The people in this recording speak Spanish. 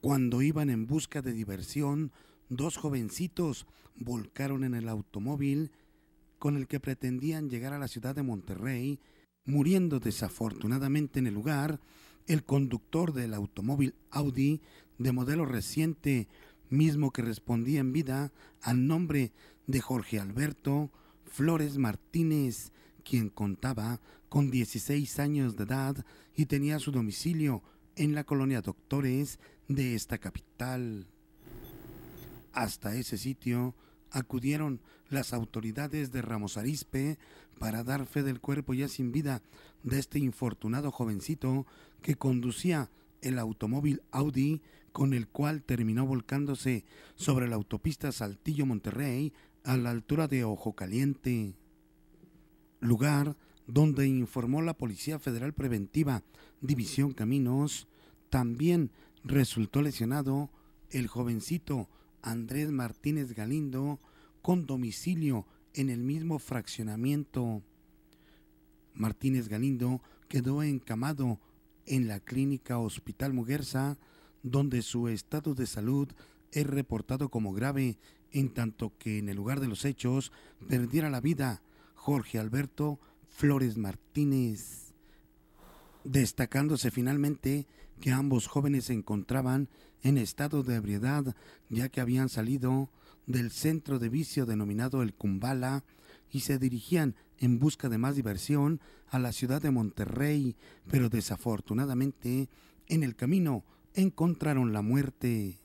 Cuando iban en busca de diversión, dos jovencitos volcaron en el automóvil con el que pretendían llegar a la ciudad de Monterrey, muriendo desafortunadamente en el lugar el conductor del automóvil Audi de modelo reciente, mismo que respondía en vida al nombre de Jorge Alberto Flores Martínez, quien contaba con 16 años de edad y tenía su domicilio en la colonia Doctores de esta capital. Hasta ese sitio acudieron las autoridades de Ramos Arispe para dar fe del cuerpo ya sin vida de este infortunado jovencito que conducía el automóvil Audi con el cual terminó volcándose sobre la autopista Saltillo Monterrey a la altura de Ojo Caliente, lugar donde informó la Policía Federal Preventiva División Caminos, también resultó lesionado el jovencito Andrés Martínez Galindo con domicilio en el mismo fraccionamiento. Martínez Galindo quedó encamado en la clínica Hospital Muguerza, donde su estado de salud es reportado como grave, en tanto que en el lugar de los hechos perdiera la vida Jorge Alberto Flores Martínez destacándose finalmente que ambos jóvenes se encontraban en estado de ebriedad, ya que habían salido del centro de vicio denominado el Kumbala y se dirigían en busca de más diversión a la ciudad de Monterrey, pero desafortunadamente en el camino encontraron la muerte.